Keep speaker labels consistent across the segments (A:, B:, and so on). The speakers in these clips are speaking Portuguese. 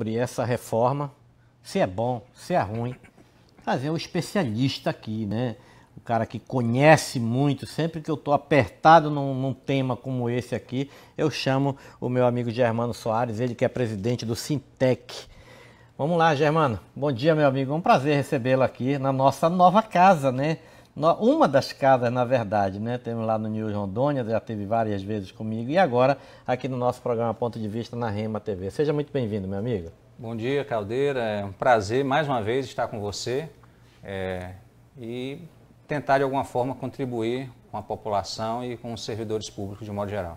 A: sobre essa reforma, se é bom, se é ruim. Trazer um é especialista aqui, né? Um cara que conhece muito. Sempre que eu estou apertado num, num, tema como esse aqui, eu chamo o meu amigo Germano Soares, ele que é presidente do Sintec. Vamos lá, Germano. Bom dia, meu amigo. É um prazer recebê-lo aqui na nossa nova casa, né? uma das casas, na verdade, né? Temos lá no News Rondônia, já teve várias vezes comigo, e agora aqui no nosso programa Ponto de Vista na Rema TV. Seja muito bem-vindo, meu amigo.
B: Bom dia, Caldeira. É um prazer mais uma vez estar com você é, e tentar de alguma forma contribuir com a população e com os servidores públicos de
A: modo geral.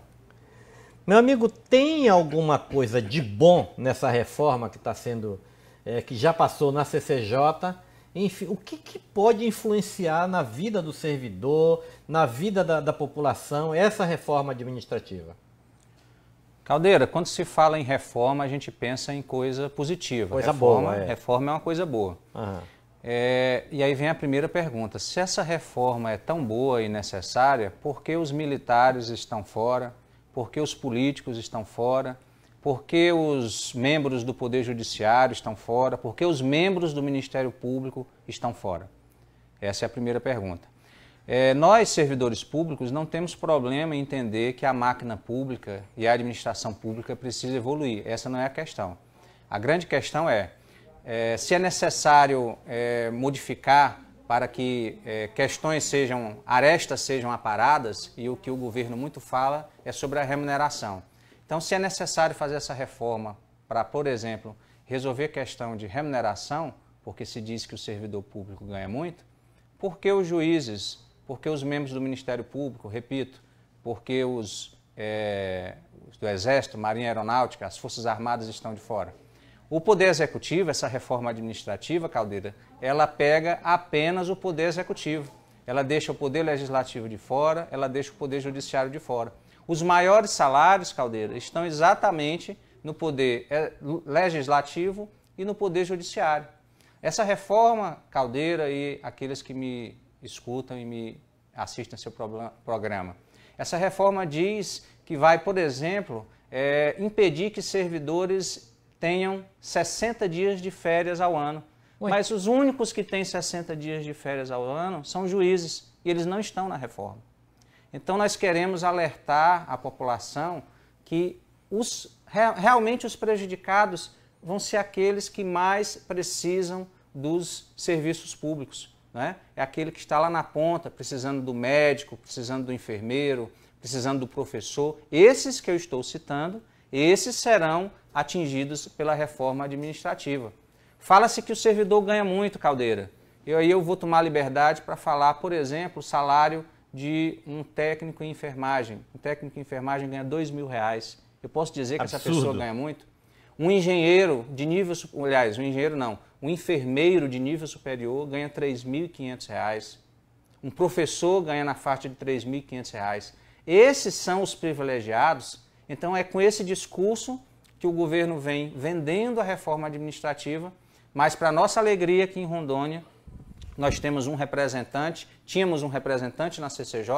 A: Meu amigo, tem alguma coisa de bom nessa reforma que está sendo, é, que já passou na CCJ enfim, o que, que pode influenciar na vida do servidor, na vida da, da população, essa reforma administrativa?
B: Caldeira, quando se fala em reforma, a gente pensa em coisa positiva. Coisa reforma, boa. É. Reforma é uma coisa boa. Uhum. É, e aí vem a primeira pergunta: se essa reforma é tão boa e necessária, por que os militares estão fora? Por que os políticos estão fora? por que os membros do Poder Judiciário estão fora, por que os membros do Ministério Público estão fora? Essa é a primeira pergunta. É, nós, servidores públicos, não temos problema em entender que a máquina pública e a administração pública precisa evoluir. Essa não é a questão. A grande questão é, é se é necessário é, modificar para que é, questões sejam, arestas sejam aparadas, e o que o governo muito fala é sobre a remuneração. Então, se é necessário fazer essa reforma para, por exemplo, resolver questão de remuneração, porque se diz que o servidor público ganha muito, por que os juízes, por que os membros do Ministério Público, repito, por que os, é, os do Exército, Marinha Aeronáutica, as Forças Armadas estão de fora? O Poder Executivo, essa reforma administrativa, Caldeira, ela pega apenas o Poder Executivo. Ela deixa o Poder Legislativo de fora, ela deixa o Poder Judiciário de fora. Os maiores salários, Caldeira, estão exatamente no poder é, legislativo e no poder judiciário. Essa reforma, Caldeira e aqueles que me escutam e me assistem ao seu programa, essa reforma diz que vai, por exemplo, é, impedir que servidores tenham 60 dias de férias ao ano. Oi. Mas os únicos que têm 60 dias de férias ao ano são juízes e eles não estão na reforma. Então, nós queremos alertar a população que os, realmente os prejudicados vão ser aqueles que mais precisam dos serviços públicos. Né? É aquele que está lá na ponta, precisando do médico, precisando do enfermeiro, precisando do professor. Esses que eu estou citando, esses serão atingidos pela reforma administrativa. Fala-se que o servidor ganha muito, Caldeira. E aí eu vou tomar liberdade para falar, por exemplo, o salário de um técnico em enfermagem. Um técnico em enfermagem ganha dois mil reais. Eu posso dizer que Absurdo. essa pessoa ganha muito? Um engenheiro de nível, aliás, um engenheiro não, um enfermeiro de nível superior ganha três mil e reais. Um professor ganha na faixa de três mil e reais. Esses são os privilegiados. Então é com esse discurso que o governo vem vendendo a reforma administrativa, mas para nossa alegria aqui em Rondônia, nós temos um representante, tínhamos um representante na CCJ,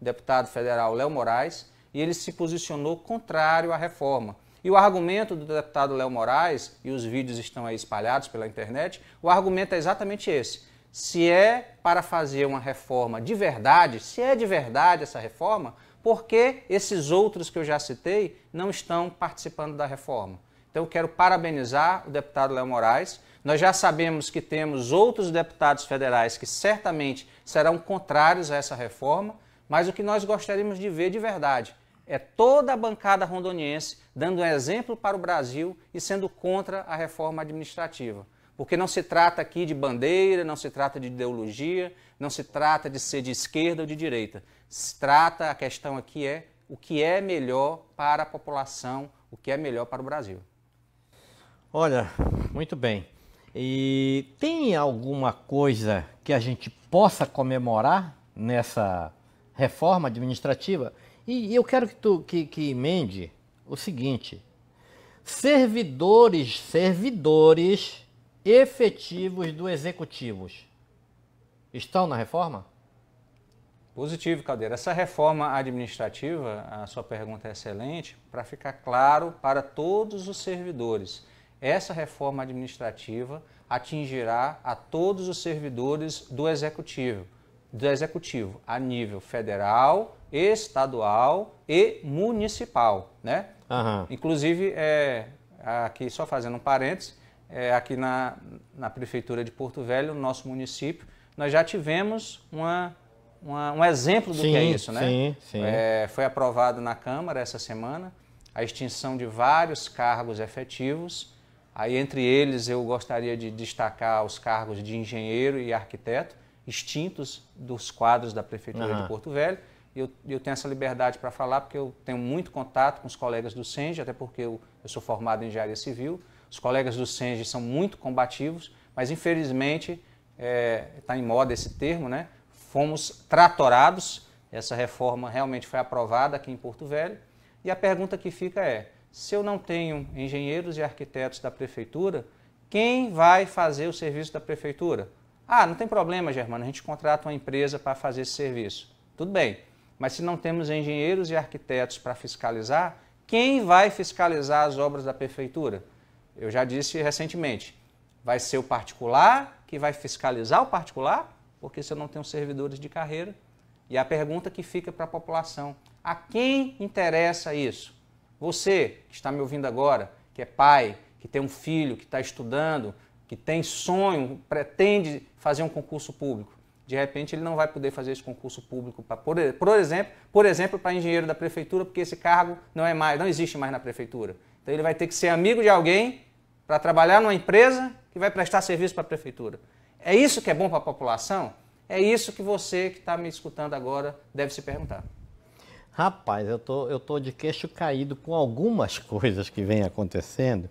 B: o deputado federal Léo Moraes, e ele se posicionou contrário à reforma. E o argumento do deputado Léo Moraes, e os vídeos estão aí espalhados pela internet, o argumento é exatamente esse. Se é para fazer uma reforma de verdade, se é de verdade essa reforma, por que esses outros que eu já citei não estão participando da reforma? Então eu quero parabenizar o deputado Léo Moraes nós já sabemos que temos outros deputados federais que certamente serão contrários a essa reforma, mas o que nós gostaríamos de ver de verdade é toda a bancada rondoniense dando um exemplo para o Brasil e sendo contra a reforma administrativa. Porque não se trata aqui de bandeira, não se trata de ideologia, não se trata de ser de esquerda ou de direita. Se trata, a questão aqui é o que é melhor para a população, o que é melhor para o Brasil.
A: Olha, muito bem. E tem alguma coisa que a gente possa comemorar nessa reforma administrativa? E eu quero que tu que, que emende o seguinte: servidores, servidores efetivos do executivo estão na reforma? Positivo, Caldeira. Essa reforma administrativa, a
B: sua pergunta é excelente, para ficar claro para todos os servidores essa reforma administrativa atingirá a todos os servidores do executivo, do executivo a nível federal, estadual e municipal, né? Uhum. Inclusive, é, aqui só fazendo um parênteses, é, aqui na, na prefeitura de Porto Velho, no nosso município, nós já tivemos uma, uma um exemplo do sim, que é isso, né? Sim, sim. É, foi aprovado na Câmara essa semana a extinção de vários cargos efetivos Aí, entre eles, eu gostaria de destacar os cargos de engenheiro e arquiteto, extintos dos quadros da Prefeitura uhum. de Porto Velho. Eu, eu tenho essa liberdade para falar, porque eu tenho muito contato com os colegas do Senge, até porque eu, eu sou formado em engenharia civil. Os colegas do Senge são muito combativos, mas infelizmente está é, tá em moda esse termo, né? Fomos tratorados. Essa reforma realmente foi aprovada aqui em Porto Velho. E a pergunta que fica é: se eu não tenho engenheiros e arquitetos da prefeitura, quem vai fazer o serviço da prefeitura? Ah, não tem problema, Germano, a gente contrata uma empresa para fazer esse serviço. Tudo bem, mas se não temos engenheiros e arquitetos para fiscalizar, quem vai fiscalizar as obras da prefeitura? Eu já disse recentemente, vai ser o particular que vai fiscalizar o particular, porque se eu não tenho servidores de carreira. E a pergunta que fica para a população, a quem interessa isso? Você que está me ouvindo agora, que é pai, que tem um filho, que está estudando, que tem sonho, pretende fazer um concurso público. De repente ele não vai poder fazer esse concurso público, pra, por, por exemplo, por exemplo, para engenheiro da prefeitura, porque esse cargo não é mais, não existe mais na prefeitura. Então ele vai ter que ser amigo de alguém para trabalhar numa empresa que vai prestar serviço para a prefeitura. É isso que é bom para a população? É isso que você que está me escutando agora deve se perguntar.
A: Rapaz, eu tô, eu tô de queixo caído com algumas coisas que vem acontecendo.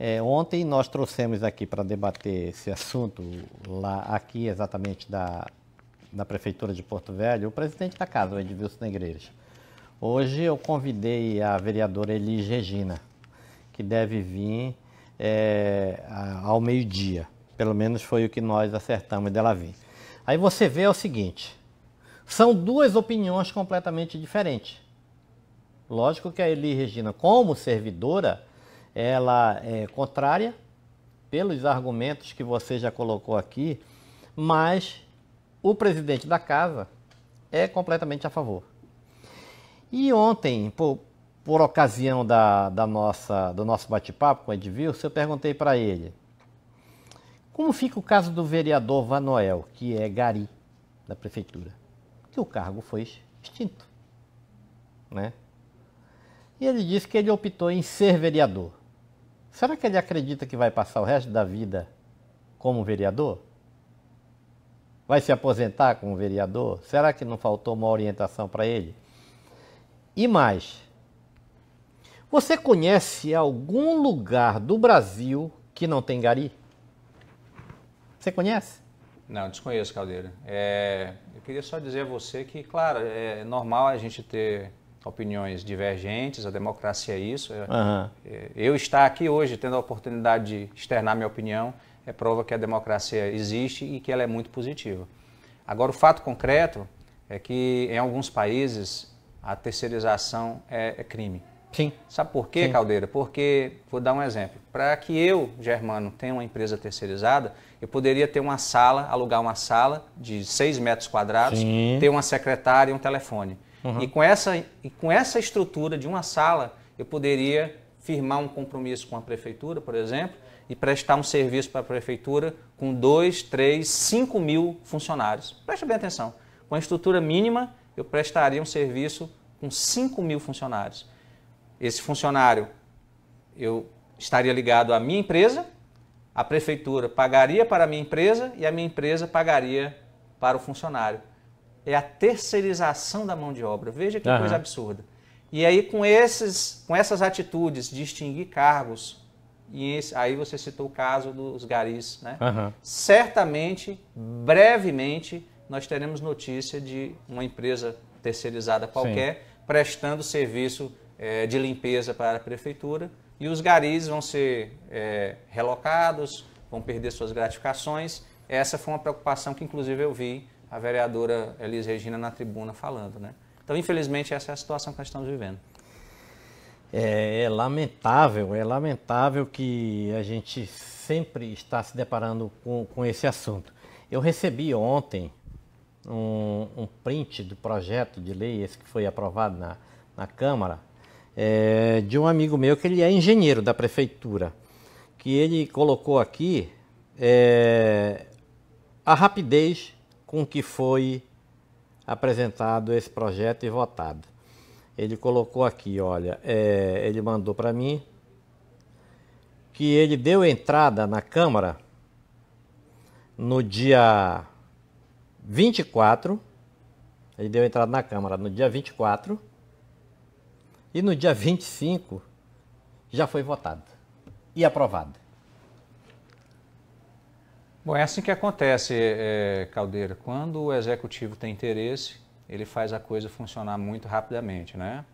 A: É, ontem nós trouxemos aqui para debater esse assunto, lá aqui exatamente da, da Prefeitura de Porto Velho, o presidente da casa, o Edilson Negreiros. Hoje eu convidei a vereadora Elis Regina, que deve vir é, ao meio-dia. Pelo menos foi o que nós acertamos dela vir. Aí você vê é o seguinte, são duas opiniões completamente diferentes. Lógico que a Eli Regina, como servidora, ela é contrária pelos argumentos que você já colocou aqui, mas o presidente da casa é completamente a favor. E ontem, por, por ocasião da, da, nossa, do nosso bate-papo com o Edvilson, eu perguntei para ele como fica o caso do vereador Vanoel, que é gari da prefeitura que o cargo foi extinto. Né? E ele disse que ele optou em ser vereador. Será que ele acredita que vai passar o resto da vida como vereador? Vai se aposentar como vereador? Será que não faltou uma orientação para ele? E mais, você conhece algum lugar do Brasil que não tem gari? Você conhece?
B: Não, desconheço Caldeira. É, eu queria só dizer a você que, claro, é normal a gente ter opiniões divergentes, a democracia é isso. Uhum. Eu estar aqui hoje tendo a oportunidade de externar minha opinião é prova que a democracia existe e que ela é muito positiva. Agora, o fato concreto é que em alguns países a terceirização é, é crime. Sim. Sabe por quê, Sim. Caldeira? Porque, vou dar um exemplo. Para que eu, Germano, tenha uma empresa terceirizada, eu poderia ter uma sala, alugar uma sala de 6 metros quadrados, Sim. ter uma secretária e um telefone. Uhum. E, com essa, e com essa estrutura de uma sala, eu poderia firmar um compromisso com a prefeitura, por exemplo, e prestar um serviço para a prefeitura com 2, 3, 5 mil funcionários. Presta bem atenção. Com a estrutura mínima, eu prestaria um serviço com 5 mil funcionários. Esse funcionário, eu estaria ligado à minha empresa, a prefeitura pagaria para a minha empresa e a minha empresa pagaria para o funcionário. É a terceirização da mão de obra. Veja que uhum. coisa absurda. E aí, com, esses, com essas atitudes de extinguir cargos, e esse, aí você citou o caso dos garis, né? Uhum. Certamente, brevemente, nós teremos notícia de uma empresa terceirizada qualquer Sim. prestando serviço é, de limpeza para a prefeitura e os garis vão ser é, relocados, vão perder suas gratificações. Essa foi uma preocupação que, inclusive, eu vi a vereadora Elis Regina na tribuna falando. Né? Então, infelizmente, essa é a situação que nós estamos
A: vivendo. É, é lamentável, é lamentável que a gente sempre está se deparando com, com esse assunto. Eu recebi ontem um, um print do projeto de lei, esse que foi aprovado na, na Câmara, é, de um amigo meu que ele é engenheiro da prefeitura, que ele colocou aqui é, a rapidez com que foi apresentado esse projeto e votado. Ele colocou aqui, olha, é, ele mandou para mim que ele deu entrada na Câmara no dia 24. Ele deu entrada na Câmara no dia 24 e no dia 25 já foi votado e aprovado.
B: Bom, é assim que acontece, é, Caldeira. Quando o executivo tem interesse, ele faz a coisa funcionar muito rapidamente, né?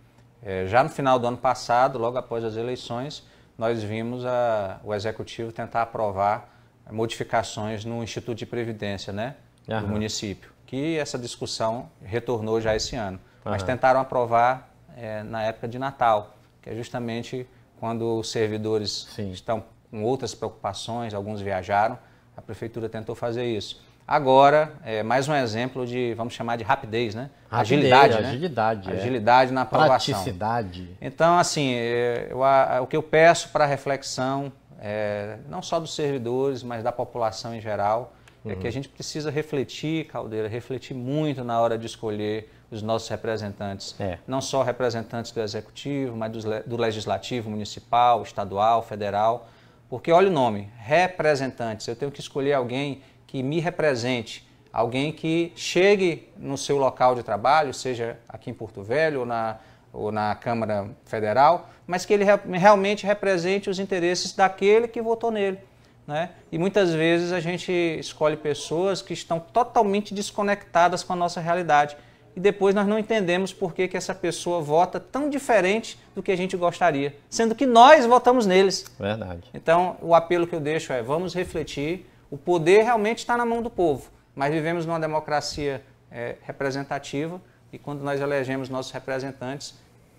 B: É, já no final do ano passado, logo após as eleições, nós vimos a, o executivo tentar aprovar modificações no Instituto de Previdência, né, do município, que essa discussão retornou já esse ano. Aham. Mas tentaram aprovar é, na época de Natal, que é justamente quando os servidores Sim. estão com outras preocupações, alguns viajaram, a prefeitura tentou fazer isso. Agora, é, mais um exemplo de, vamos chamar de rapidez, né? Rapidez, agilidade, né? Agilidade. É. Agilidade na aprovação.
A: Praticidade.
B: Então, assim, é, eu, o que eu peço para reflexão, é, não só dos servidores, mas da população em geral, uhum. é que uhum. a gente precisa refletir, Caldeira, refletir muito na hora de escolher os nossos representantes, é. não só representantes do executivo, mas do, do legislativo municipal, estadual, federal. Porque olha o nome, representantes. Eu tenho que escolher alguém que me represente, alguém que chegue no seu local de trabalho, seja aqui em Porto Velho ou na, ou na Câmara Federal, mas que ele realmente represente os interesses daquele que votou nele. Né? E muitas vezes a gente escolhe pessoas que estão totalmente desconectadas com a nossa realidade e depois nós não entendemos por que, que essa pessoa vota tão diferente do que a gente gostaria, sendo que nós votamos neles. Verdade. Então, o apelo que eu deixo é: vamos refletir. O poder realmente está na mão do povo, mas vivemos numa democracia é, representativa e quando nós elegemos nossos representantes,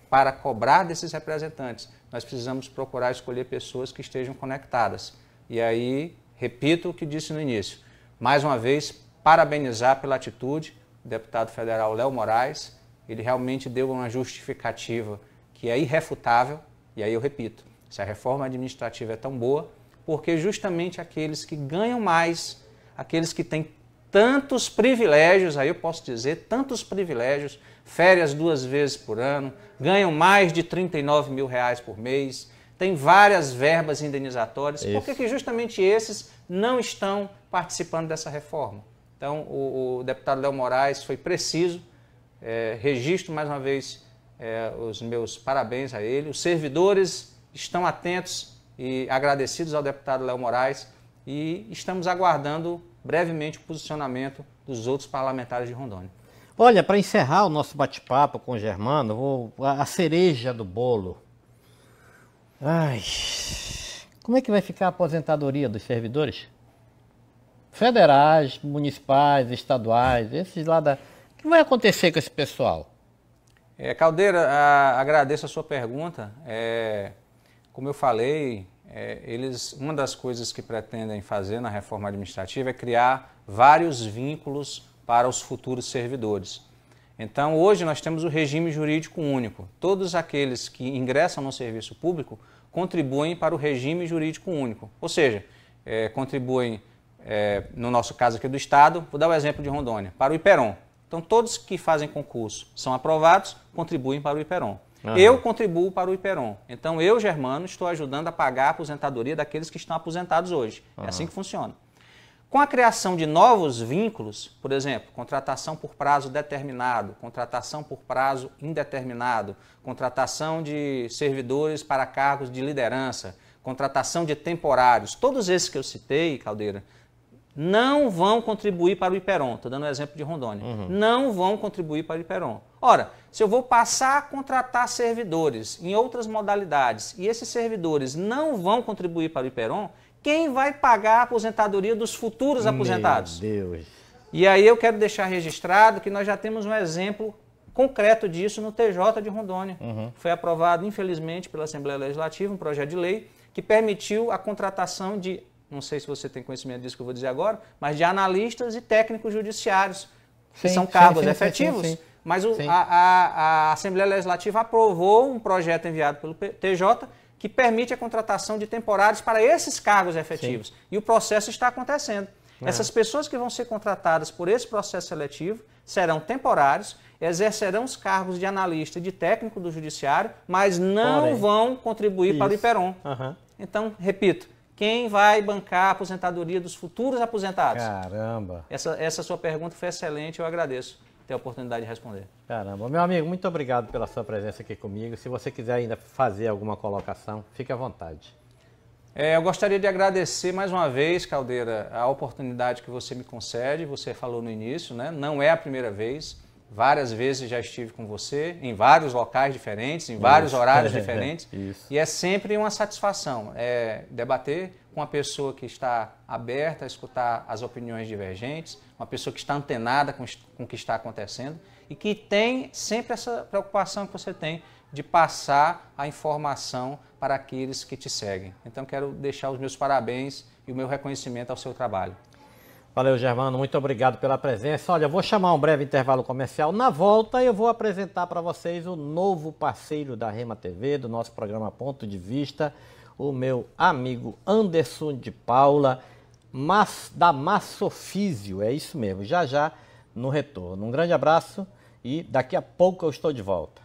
B: para cobrar desses representantes, nós precisamos procurar escolher pessoas que estejam conectadas. E aí, repito o que disse no início: mais uma vez, parabenizar pela atitude deputado federal Léo Moraes, ele realmente deu uma justificativa que é irrefutável, e aí eu repito, se a reforma administrativa é tão boa, porque justamente aqueles que ganham mais, aqueles que têm tantos privilégios, aí eu posso dizer, tantos privilégios, férias duas vezes por ano, ganham mais de 39 mil reais por mês, tem várias verbas indenizatórias, Isso. por que, que justamente esses não estão participando dessa reforma? Então, o, o deputado Léo Moraes foi preciso. É, registro mais uma vez é, os meus parabéns a ele. Os servidores estão atentos e agradecidos ao deputado Léo Moraes e estamos aguardando brevemente o posicionamento dos outros parlamentares de Rondônia.
A: Olha, para encerrar o nosso bate-papo com o Germano, vou, a, a cereja do bolo. Ai, como é que vai ficar a aposentadoria dos servidores? federais, municipais, estaduais, esses lá da. O que vai acontecer com esse pessoal?
B: É, Caldeira, a, agradeço a sua pergunta. É, como eu falei, é, eles, uma das coisas que pretendem fazer na reforma administrativa é criar vários vínculos para os futuros servidores. Então, hoje nós temos o regime jurídico único. Todos aqueles que ingressam no serviço público contribuem para o regime jurídico único, ou seja, é, contribuem é, no nosso caso aqui do Estado, vou dar o exemplo de Rondônia, para o Iperon. Então, todos que fazem concurso são aprovados, contribuem para o Iperon. Uhum. Eu contribuo para o Iperon. Então, eu, Germano, estou ajudando a pagar a aposentadoria daqueles que estão aposentados hoje. Uhum. É assim que funciona. Com a criação de novos vínculos, por exemplo, contratação por prazo determinado, contratação por prazo indeterminado, contratação de servidores para cargos de liderança, contratação de temporários, todos esses que eu citei, Caldeira, não vão contribuir para o Iperon. Estou dando o um exemplo de Rondônia. Uhum. Não vão contribuir para o Iperon. Ora, se eu vou passar a contratar servidores em outras modalidades e esses servidores não vão contribuir para o Iperon, quem vai pagar a aposentadoria dos futuros aposentados? Meu Deus. E aí eu quero deixar registrado que nós já temos um exemplo concreto disso no TJ de Rondônia. Uhum. Foi aprovado, infelizmente, pela Assembleia Legislativa um projeto de lei que permitiu a contratação de não sei se você tem conhecimento disso que eu vou dizer agora, mas de analistas e técnicos judiciários, sim, que são cargos sim, efetivos. Sim, mas o, a, a, a, Assembleia Legislativa aprovou um projeto enviado pelo TJ que permite a contratação de temporários para esses cargos efetivos. E o processo está acontecendo. É. Essas pessoas que vão ser contratadas por esse processo seletivo serão temporários, exercerão os cargos de analista e de técnico do judiciário, mas não Porém. vão contribuir Isso. para o IPERON. Uhum. Então, repito, quem vai bancar a aposentadoria dos futuros aposentados?
A: Caramba!
B: Essa, essa sua pergunta foi excelente, eu agradeço ter a oportunidade de responder.
A: Caramba, meu amigo, muito obrigado pela sua presença aqui comigo. Se você quiser ainda fazer alguma colocação, fique à vontade. É, eu gostaria de
B: agradecer mais uma vez, Caldeira, a oportunidade que você me concede. Você falou no início, né? Não é a primeira vez. Várias vezes já estive com você, em vários locais diferentes, em vários Isso. horários diferentes. e é sempre uma satisfação é, debater com uma pessoa que está aberta a escutar as opiniões divergentes, uma pessoa que está antenada com, com o que está acontecendo e que tem sempre essa preocupação que você tem de passar a informação para aqueles que te seguem. Então, quero deixar os meus
A: parabéns e o meu reconhecimento ao seu trabalho. Valeu, Germano. Muito obrigado pela presença. Olha, eu vou chamar um breve intervalo comercial. Na volta, eu vou apresentar para vocês o novo parceiro da Rema TV, do nosso programa Ponto de Vista, o meu amigo Anderson de Paula, mas, da Massofísio. É isso mesmo. Já já no retorno. Um grande abraço e daqui a pouco eu estou de volta.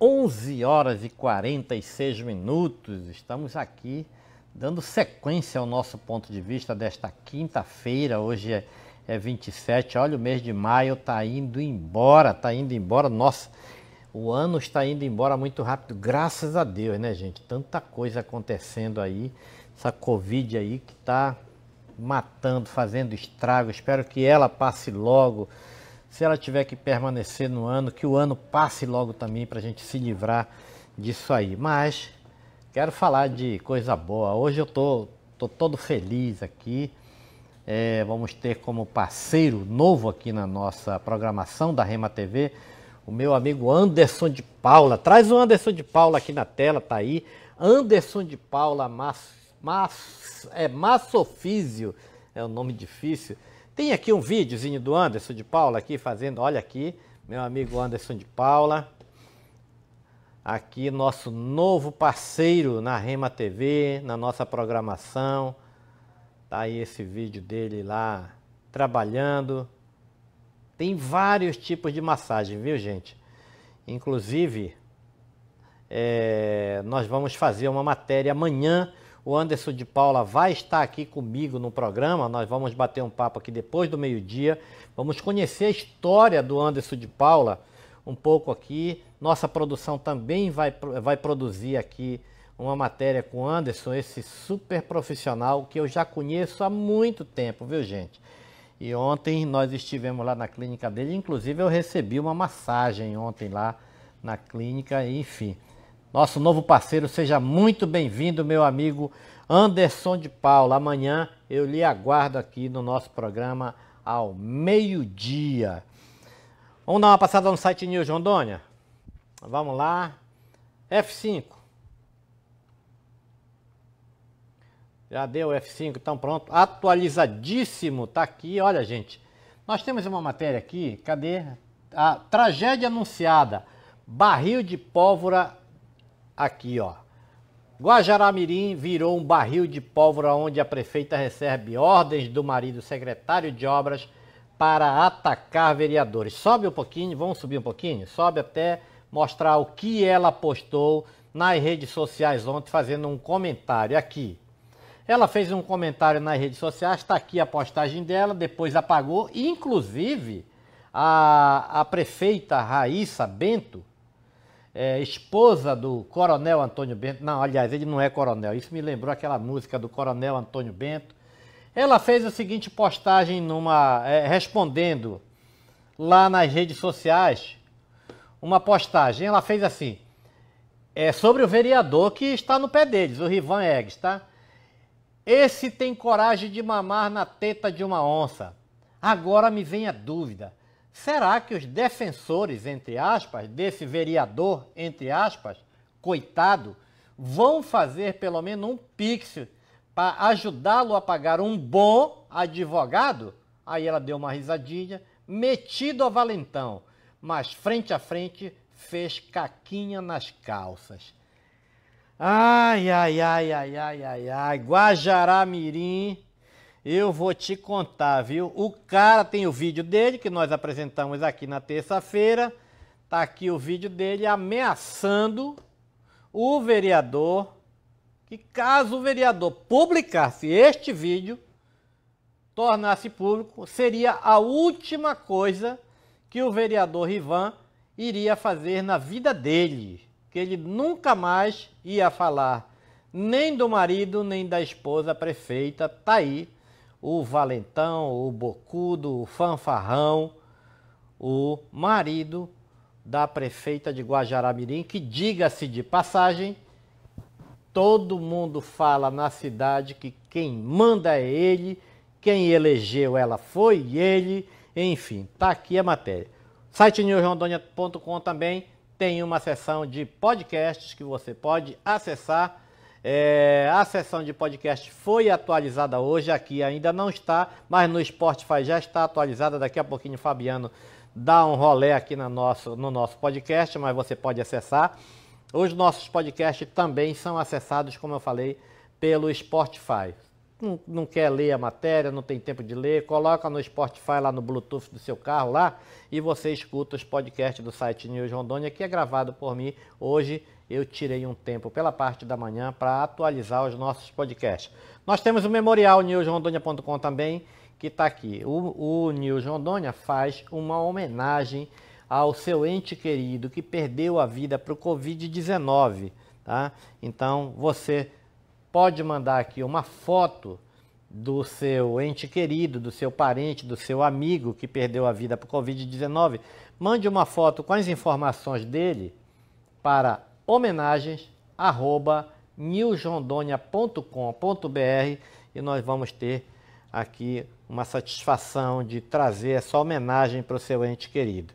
A: 11 horas e 46 minutos. Estamos aqui dando sequência ao nosso ponto de vista desta quinta-feira. Hoje é, é 27. Olha, o mês de maio está indo embora, está indo embora. Nossa, o ano está indo embora muito rápido. Graças a Deus, né, gente? Tanta coisa acontecendo aí. Essa Covid aí que está matando, fazendo estrago. Espero que ela passe logo se ela tiver que permanecer no ano, que o ano passe logo também para a gente se livrar disso aí. Mas quero falar de coisa boa. Hoje eu tô, tô todo feliz aqui. É, vamos ter como parceiro novo aqui na nossa programação da Rema TV o meu amigo Anderson de Paula. Traz o Anderson de Paula aqui na tela, tá aí. Anderson de Paula Mas, Mas, é, Massofísio, é um nome difícil. Tem aqui um videozinho do Anderson de Paula aqui fazendo, olha aqui, meu amigo Anderson de Paula. Aqui nosso novo parceiro na Rema TV, na nossa programação. Tá aí esse vídeo dele lá trabalhando. Tem vários tipos de massagem, viu, gente? Inclusive, é, nós vamos fazer uma matéria amanhã o Anderson de Paula vai estar aqui comigo no programa. Nós vamos bater um papo aqui depois do meio-dia. Vamos conhecer a história do Anderson de Paula um pouco aqui. Nossa produção também vai, vai produzir aqui uma matéria com o Anderson, esse super profissional que eu já conheço há muito tempo, viu, gente? E ontem nós estivemos lá na clínica dele, inclusive eu recebi uma massagem ontem lá na clínica, enfim nosso novo parceiro. Seja muito bem-vindo, meu amigo Anderson de Paula. Amanhã eu lhe aguardo aqui no nosso programa ao meio-dia. Vamos dar uma passada no site News Rondônia? Vamos lá. F5. Já deu F5, então pronto. Atualizadíssimo, tá aqui. Olha, gente, nós temos uma matéria aqui. Cadê? A tragédia anunciada. Barril de pólvora aqui, ó. Guajaramirim virou um barril de pólvora onde a prefeita recebe ordens do marido secretário de obras para atacar vereadores. Sobe um pouquinho, vamos subir um pouquinho? Sobe até mostrar o que ela postou nas redes sociais ontem, fazendo um comentário aqui. Ela fez um comentário nas redes sociais, está aqui a postagem dela, depois apagou. Inclusive, a, a prefeita Raíssa Bento é, esposa do coronel Antônio Bento. Não, aliás, ele não é coronel. Isso me lembrou aquela música do coronel Antônio Bento. Ela fez a seguinte postagem numa é, respondendo lá nas redes sociais, uma postagem. Ela fez assim: é sobre o vereador que está no pé deles, o Rivan Eggs, tá? Esse tem coragem de mamar na teta de uma onça. Agora me vem a dúvida. Será que os defensores, entre aspas, desse vereador, entre aspas, coitado, vão fazer pelo menos um pix para ajudá-lo a pagar um bom advogado? Aí ela deu uma risadinha, metido a valentão, mas frente a frente fez caquinha nas calças. Ai, ai, ai, ai, ai, ai, ai, Guajará Mirim eu vou te contar, viu? O cara tem o vídeo dele que nós apresentamos aqui na terça-feira. Tá aqui o vídeo dele ameaçando o vereador que caso o vereador publicasse este vídeo, tornasse público, seria a última coisa que o vereador Rivan iria fazer na vida dele, que ele nunca mais ia falar nem do marido, nem da esposa prefeita, tá aí o valentão, o bocudo, o fanfarrão, o marido da prefeita de Guajaramirim, que diga-se de passagem, todo mundo fala na cidade que quem manda é ele, quem elegeu ela foi ele, enfim, tá aqui a matéria. Site newsrondônia.com também tem uma seção de podcasts que você pode acessar é, a sessão de podcast foi atualizada hoje, aqui ainda não está, mas no Spotify já está atualizada. Daqui a pouquinho o Fabiano dá um rolé aqui no nosso, no nosso podcast, mas você pode acessar. Os nossos podcasts também são acessados, como eu falei, pelo Spotify. Não, não, quer ler a matéria, não tem tempo de ler, coloca no Spotify lá no Bluetooth do seu carro lá e você escuta os podcasts do site News Rondônia, que é gravado por mim hoje eu tirei um tempo pela parte da manhã para atualizar os nossos podcasts. Nós temos o memorial newsrondônia.com também, que está aqui. O, o News Rondônia faz uma homenagem ao seu ente querido que perdeu a vida para o Covid-19. Tá? Então, você pode mandar aqui uma foto do seu ente querido, do seu parente, do seu amigo que perdeu a vida para o Covid-19. Mande uma foto com as informações dele para homenagens arroba e nós vamos ter aqui uma satisfação de trazer essa homenagem para o seu ente querido.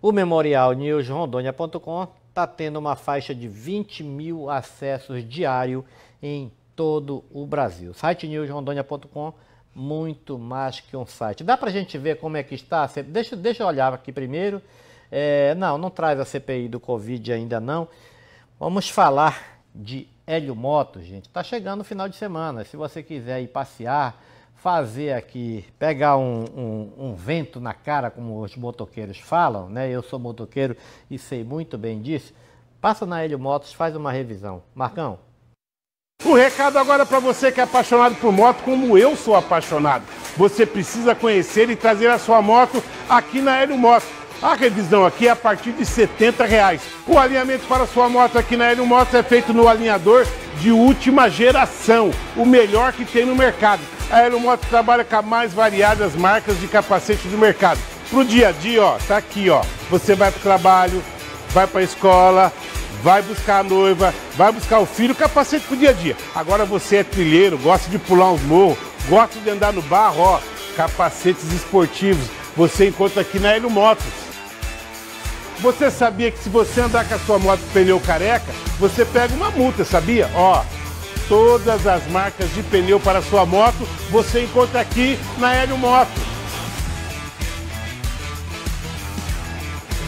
A: O memorial newsrondônia.com está tendo uma faixa de 20 mil acessos diário em todo o Brasil. site newsrondônia.com muito mais que um site. Dá para a gente ver como é que está? Deixa, deixa eu olhar aqui primeiro é, não, não traz a CPI do Covid ainda não. Vamos falar de Hélio Moto, gente. Está chegando o final de semana. Se você quiser ir passear, fazer aqui, pegar um, um, um, vento na cara, como os motoqueiros falam, né? Eu sou motoqueiro e sei muito bem disso. Passa na Hélio Motos, faz uma revisão. Marcão. O recado agora é para você que é apaixonado por moto, como eu sou apaixonado. Você precisa conhecer e trazer
C: a sua moto aqui na Hélio Motos. A revisão aqui é a partir de R$ reais. O alinhamento para sua moto aqui na Hélio Motos é feito no alinhador de última geração, o melhor que tem no mercado. A Hélio Motos trabalha com as mais variadas marcas de capacete do mercado. Pro dia a dia, ó, tá aqui, ó. Você vai pro trabalho, vai pra escola, vai buscar a noiva, vai buscar o filho, capacete pro dia a dia. Agora você é trilheiro, gosta de pular uns morros, gosta de andar no barro, ó, capacetes esportivos. Você encontra aqui na Hélio Motos. Você sabia que se você andar com a sua moto pneu careca, você pega uma multa, sabia? Ó, todas as marcas de pneu para sua moto você encontra aqui na Hélio Moto.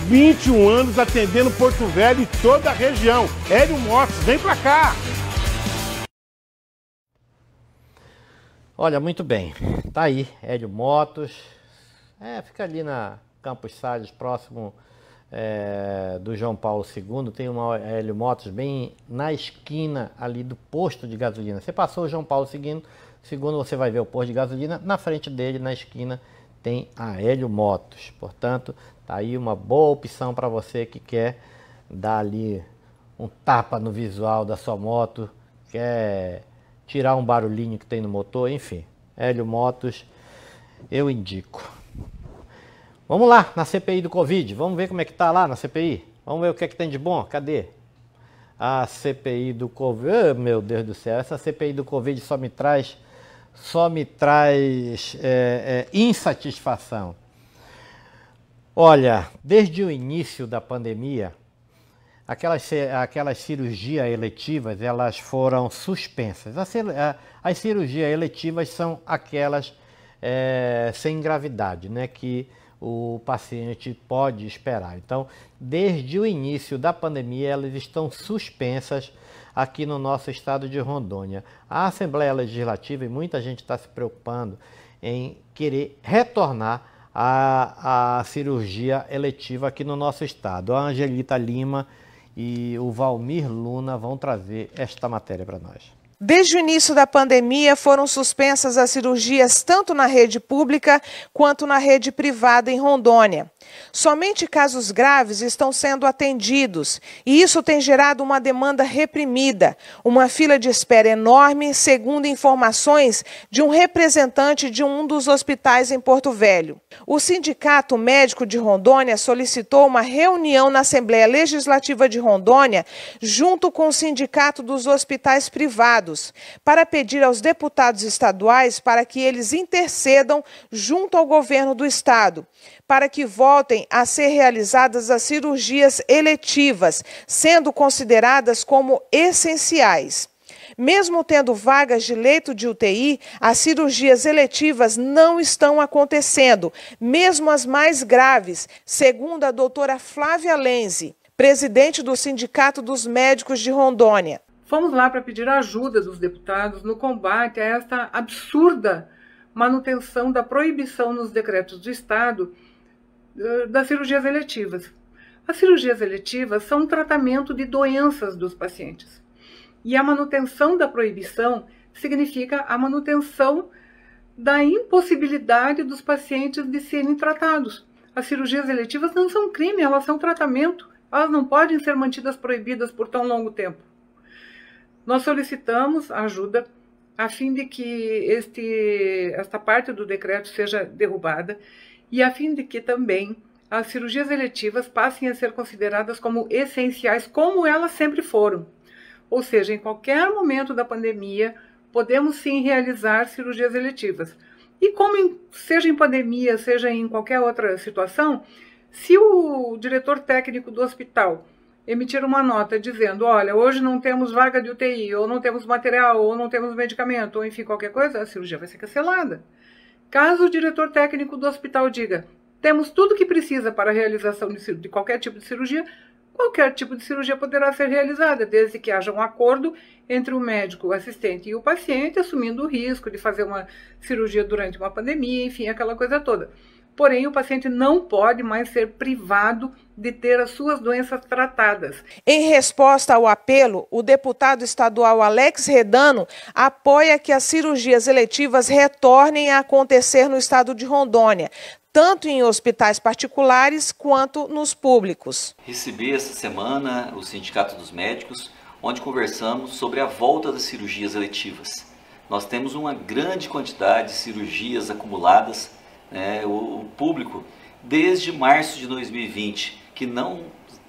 C: 21 anos atendendo Porto Velho e toda a região. Hélio Motos, vem pra cá!
A: Olha, muito bem. Tá aí, Hélio Motos. É, fica ali na Campos Salles, próximo é, do João Paulo II, tem uma Hélio Motos bem na esquina ali do posto de gasolina. Você passou o João Paulo II, segundo você vai ver o posto de gasolina, na frente dele, na esquina, tem a Hélio Motos. Portanto, tá aí uma boa opção para você que quer dar ali um tapa no visual da sua moto, quer tirar um barulhinho que tem no motor, enfim. Hélio Motos, eu indico. Vamos lá na CPI do Covid, vamos ver como é que tá lá na CPI. Vamos ver o que é que tem de bom, cadê? A CPI do Covid, oh, meu Deus do céu, essa CPI do Covid só me traz, só me traz é, é, insatisfação. Olha, desde o início da pandemia, aquelas, aquelas cirurgias eletivas elas foram suspensas. As, as cirurgias eletivas são aquelas é, sem gravidade, né? Que o paciente pode esperar. Então, desde o início da pandemia, elas estão suspensas aqui no nosso estado de Rondônia. A Assembleia Legislativa, e muita gente está se preocupando em querer retornar à, à cirurgia eletiva aqui no nosso estado. A Angelita Lima e o Valmir Luna vão trazer esta matéria para nós.
D: Desde o início da pandemia, foram suspensas as cirurgias tanto na rede pública quanto na rede privada em Rondônia. Somente casos graves estão sendo atendidos, e isso tem gerado uma demanda reprimida, uma fila de espera enorme, segundo informações de um representante de um dos hospitais em Porto Velho. O Sindicato Médico de Rondônia solicitou uma reunião na Assembleia Legislativa de Rondônia, junto com o Sindicato dos Hospitais Privados Estados para pedir aos deputados estaduais para que eles intercedam junto ao governo do Estado, para que voltem a ser realizadas as cirurgias eletivas, sendo consideradas como essenciais. Mesmo tendo vagas de leito de UTI, as cirurgias eletivas não estão acontecendo, mesmo as mais graves, segundo a doutora Flávia Lenze, presidente do Sindicato dos Médicos de Rondônia. Fomos lá para pedir ajuda dos deputados no
C: combate a esta absurda manutenção da proibição nos decretos do Estado eh, das cirurgias eletivas. As cirurgias eletivas são um tratamento de doenças dos pacientes. E a manutenção da proibição significa a manutenção da impossibilidade dos pacientes de serem tratados. As cirurgias eletivas não são crime, elas são tratamento. Elas não podem ser mantidas proibidas por tão longo tempo. Nós solicitamos ajuda a fim de que este, esta parte do decreto seja derrubada e a fim de que também as cirurgias eletivas passem a ser consideradas como essenciais, como elas sempre foram. Ou seja, em qualquer momento da pandemia, podemos sim realizar cirurgias eletivas. E como em, seja em pandemia, seja em qualquer outra situação, se o diretor técnico do hospital emitir uma nota dizendo: olha, hoje não temos vaga de UTI, ou não temos material, ou não temos medicamento, ou enfim, qualquer coisa, a cirurgia vai ser cancelada. Caso o diretor técnico do hospital diga: temos tudo que precisa para a realização de, qualquer tipo de cirurgia, qualquer tipo de cirurgia poderá ser realizada, desde que haja um acordo entre o médico, o assistente e o paciente, assumindo o risco de fazer uma cirurgia durante uma pandemia, enfim, aquela coisa toda. Porém, o paciente não pode mais ser privado de ter as suas doenças tratadas.
D: Em resposta ao apelo, o deputado estadual Alex Redano apoia que as cirurgias eletivas retornem a acontecer no estado de Rondônia, tanto em hospitais particulares quanto nos públicos.
E: Recebi essa semana o Sindicato dos Médicos, onde conversamos sobre a volta das cirurgias eletivas. Nós temos uma grande quantidade de cirurgias acumuladas, né, o público, desde março de 2020 que não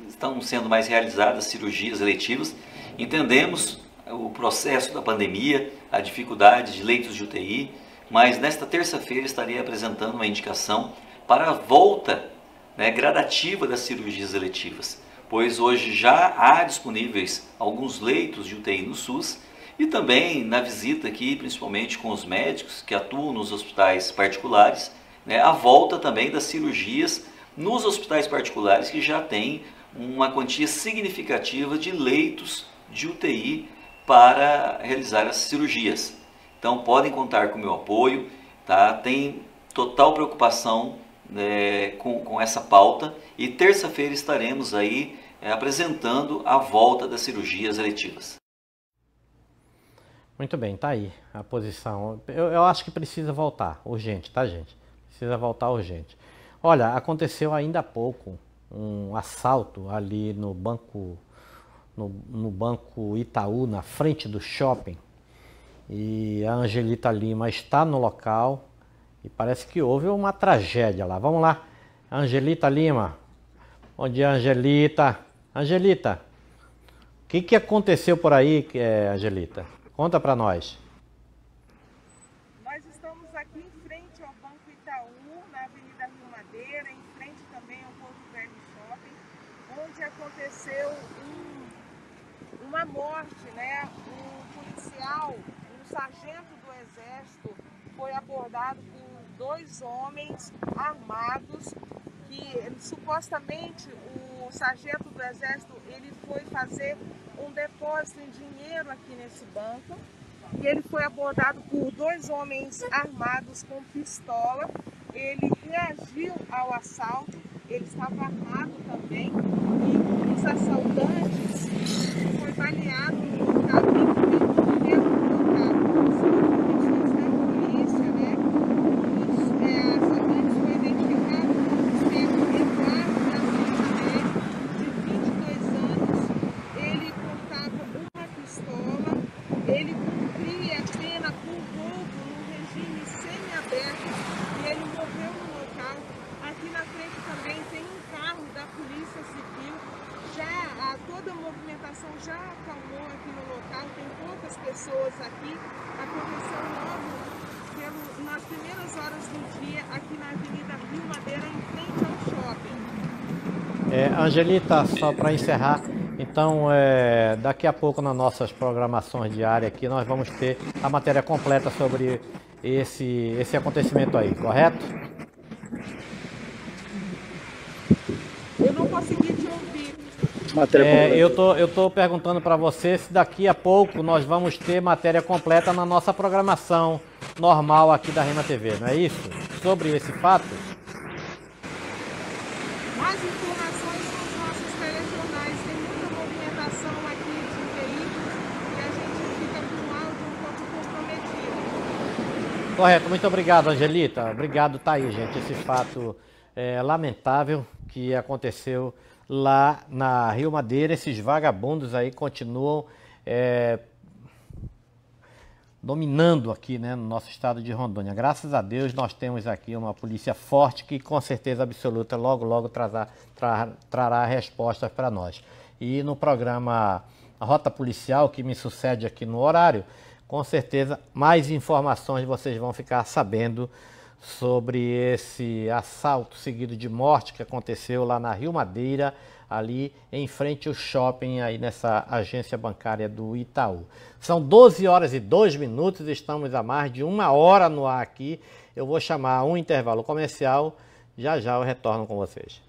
E: estão sendo mais realizadas cirurgias eletivas. Entendemos o processo da pandemia, a dificuldade de leitos de UTI, mas nesta terça-feira estarei apresentando uma indicação para a volta né, gradativa das cirurgias eletivas, pois hoje já há disponíveis alguns leitos de UTI no SUS e também na visita aqui, principalmente com os médicos que atuam nos hospitais particulares, né, a volta também das cirurgias nos hospitais particulares que já tem uma quantia significativa de leitos de UTI para realizar as cirurgias. Então podem contar com o meu apoio, tá? tem total preocupação né, com, com essa pauta e terça-feira estaremos aí é, apresentando a volta das cirurgias eletivas.
A: Muito bem, tá aí a posição. Eu, eu acho que precisa voltar urgente, tá, gente? Precisa voltar urgente. Olha, aconteceu ainda há pouco um assalto ali no banco no, no, banco Itaú, na frente do shopping. E a Angelita Lima está no local e parece que houve uma tragédia lá. Vamos lá. Angelita Lima. Bom dia, Angelita. Angelita, o que, que aconteceu por aí, eh, Angelita? Conta para nós.
D: abordado por dois homens armados que supostamente o sargento do exército ele foi fazer um depósito em dinheiro aqui nesse banco e ele foi abordado por dois homens armados com pistola. Ele reagiu ao assalto, ele estava armado também e os assaltantes foi baleado no
A: Angelita, só para encerrar, então é, daqui a pouco nas nossas programações diárias aqui nós vamos ter a matéria completa sobre esse, esse acontecimento aí, correto?
D: Eu não consegui te ouvir. Matéria é, completa.
A: eu tô, eu tô perguntando para você se daqui a pouco nós vamos ter matéria completa na nossa programação normal aqui da Rima TV, não é isso? Sobre esse fato? as
D: informações com os nossos telejornais. Tem muita movimentação aqui de veículos e a gente fica com um alto um pouco comprometido.
A: Correto, muito obrigado, Angelita. Obrigado, tá aí, gente. Esse fato é, lamentável que aconteceu lá na Rio Madeira. Esses vagabundos aí continuam é, dominando aqui né, no nosso estado de Rondônia. Graças a Deus nós temos aqui uma polícia forte que com certeza absoluta logo, logo trazar, tra, trará respostas para nós. E no programa Rota Policial, que me sucede aqui no horário, com certeza mais informações vocês vão ficar sabendo sobre esse assalto seguido de morte que aconteceu lá na Rio Madeira, ali em frente ao shopping, aí nessa agência bancária do Itaú. São 12 horas e 2 minutos, estamos a mais de uma hora no ar aqui. Eu vou chamar um intervalo comercial, já já eu retorno com vocês.